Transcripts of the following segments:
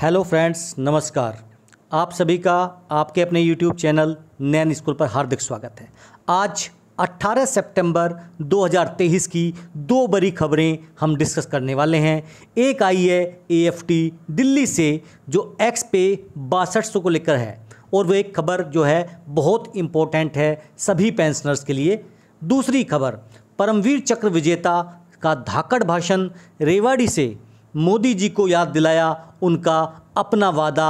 hello friends नमस्कार आप सभी का आपके अपने यूट्यूब चैनल नैन स्कूल पर हार्दिक स्वागत है आज 18 सितंबर 2023 की दो बड़ी खबरें हम डिस्कस करने वाले हैं एक आई है ए दिल्ली से जो एक्स पे बासठ सौ को लेकर है और वो एक खबर जो है बहुत इम्पोर्टेंट है सभी पेंशनर्स के लिए दूसरी खबर परमवीर चक्र विजेता का धाकड़ भाषण रेवाड़ी से मोदी जी को याद दिलाया उनका अपना वादा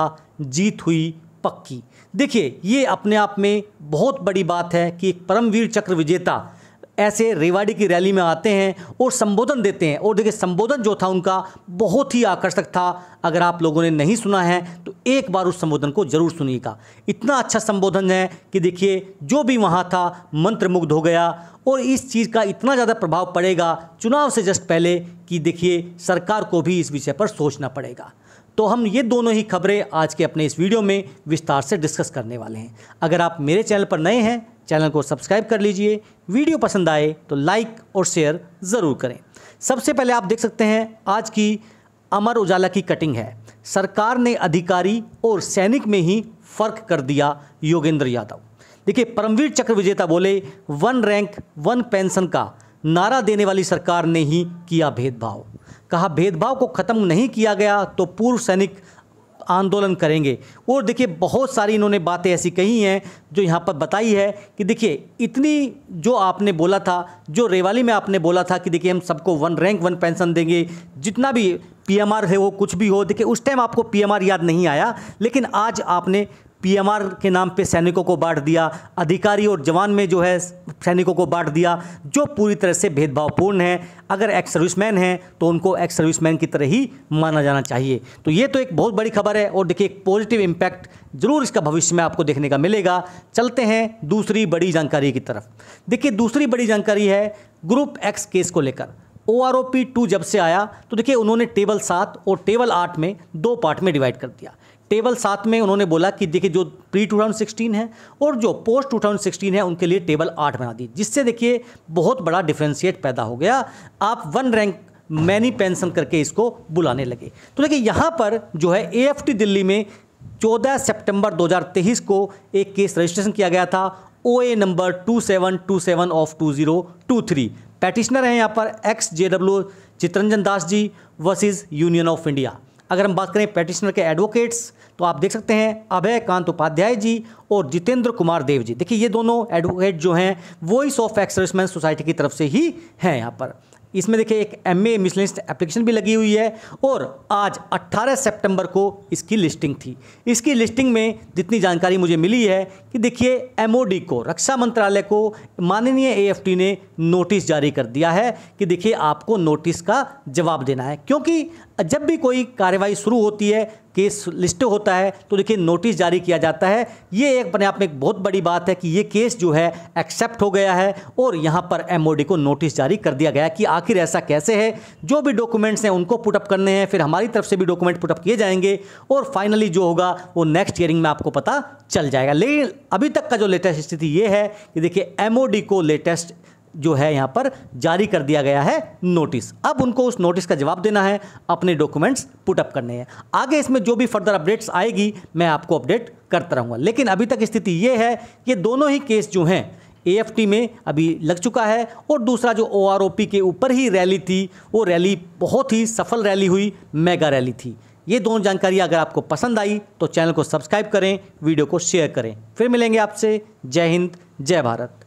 जीत हुई पक्की देखिए ये अपने आप में बहुत बड़ी बात है कि एक परमवीर चक्र विजेता ऐसे रेवाड़ी की रैली में आते हैं और संबोधन देते हैं और देखिए संबोधन जो था उनका बहुत ही आकर्षक था अगर आप लोगों ने नहीं सुना है तो एक बार उस संबोधन को जरूर सुनिएगा इतना अच्छा संबोधन है कि देखिए जो भी वहाँ था मंत्रमुग्ध हो गया और इस चीज़ का इतना ज़्यादा प्रभाव पड़ेगा चुनाव से जस्ट पहले कि देखिए सरकार को भी इस विषय पर सोचना पड़ेगा तो हम ये दोनों ही खबरें आज के अपने इस वीडियो में विस्तार से डिस्कस करने वाले हैं अगर आप मेरे चैनल पर नए हैं चैनल को सब्सक्राइब कर लीजिए वीडियो पसंद आए तो लाइक और शेयर ज़रूर करें सबसे पहले आप देख सकते हैं आज की अमर उजाला की कटिंग है सरकार ने अधिकारी और सैनिक में ही फर्क कर दिया योगेंद्र यादव देखिए परमवीर चक्र विजेता बोले वन रैंक वन पेंशन का नारा देने वाली सरकार ने ही किया भेदभाव कहा भेदभाव को ख़त्म नहीं किया गया तो पूर्व सैनिक आंदोलन करेंगे और देखिए बहुत सारी इन्होंने बातें ऐसी कही हैं जो यहाँ पर बताई है कि देखिए इतनी जो आपने बोला था जो रेवाली में आपने बोला था कि देखिए हम सबको वन रैंक वन पेंशन देंगे जितना भी पीएमआर है वो कुछ भी हो देखिए उस टाइम आपको पीएमआर याद नहीं आया लेकिन आज आपने पीएमआर के नाम पे सैनिकों को बांट दिया अधिकारी और जवान में जो है सैनिकों को बांट दिया जो पूरी तरह से भेदभावपूर्ण है अगर एक्स सर्विसमैन हैं तो उनको एक्स सर्विसमैन की तरह ही माना जाना चाहिए तो ये तो एक बहुत बड़ी खबर है और देखिए एक पॉजिटिव इम्पैक्ट जरूर इसका भविष्य में आपको देखने का मिलेगा चलते हैं दूसरी बड़ी जानकारी की तरफ देखिए दूसरी बड़ी जानकारी है ग्रुप एक्स केस को लेकर O R O P two जब से आया तो देखिए उन्होंने टेबल सात और टेबल आठ में दो पार्ट में डिवाइड कर दिया टेबल सात में उन्होंने बोला कि देखिए जो प्री 2016 है और जो पोस्ट 2016 है उनके लिए टेबल आठ बना दी जिससे देखिए बहुत बड़ा डिफ्रेंशिएट पैदा हो गया आप वन रैंक मैनी पेंशन करके इसको बुलाने लगे तो देखिए यहाँ पर जो है ए दिल्ली में 14 सितंबर 2023 को एक केस रजिस्ट्रेशन किया गया था O A number two seven two seven of two zero two three petitioner हैं यहाँ पर X J W Chittaranjan Das ji versus Union of India अगर हम बात करें पेटिशनर के एडवोकेट्स तो आप देख सकते हैं अभय कांत उपाध्याय जी और जितेंद्र कुमार देव जी देखिए ये दोनों एडवोकेट जो हैं वॉइस ऑफ एक्स सोसाइटी की तरफ से ही हैं यहाँ पर इसमें देखिए एक एम ए मिसलिस्ट एप्लीकेशन भी लगी हुई है और आज 18 सितंबर को इसकी लिस्टिंग थी इसकी लिस्टिंग में जितनी जानकारी मुझे मिली है कि देखिए एम को रक्षा मंत्रालय को माननीय ए ने नोटिस जारी कर दिया है कि देखिए आपको नोटिस का जवाब देना है क्योंकि जब भी कोई कार्रवाई शुरू होती है केस लिस्ट होता है तो देखिए नोटिस जारी किया जाता है ये एक अपने आप में एक बहुत बड़ी बात है कि ये केस जो है एक्सेप्ट हो गया है और यहाँ पर एमओडी को नोटिस जारी कर दिया गया कि आखिर ऐसा कैसे है जो भी डॉक्यूमेंट्स हैं उनको पुटअप करने हैं फिर हमारी तरफ से भी डॉक्यूमेंट पुटअप किए जाएंगे और फाइनली जो होगा वो नेक्स्ट ईयरिंग में आपको पता चल जाएगा लेकिन अभी तक का जो लेटेस्ट स्थिति ये है कि देखिए एम को लेटेस्ट जो है यहाँ पर जारी कर दिया गया है नोटिस अब उनको उस नोटिस का जवाब देना है अपने डॉक्यूमेंट्स पुटअप करने हैं आगे इसमें जो भी फर्दर अपडेट्स आएगी मैं आपको अपडेट करता रहूँगा लेकिन अभी तक स्थिति ये है कि दोनों ही केस जो हैं ए में अभी लग चुका है और दूसरा जो ओ के ऊपर ही रैली थी वो रैली बहुत ही सफल रैली हुई मेगा रैली थी ये दोनों जानकारी अगर आपको पसंद आई तो चैनल को सब्सक्राइब करें वीडियो को शेयर करें फिर मिलेंगे आपसे जय हिंद जय भारत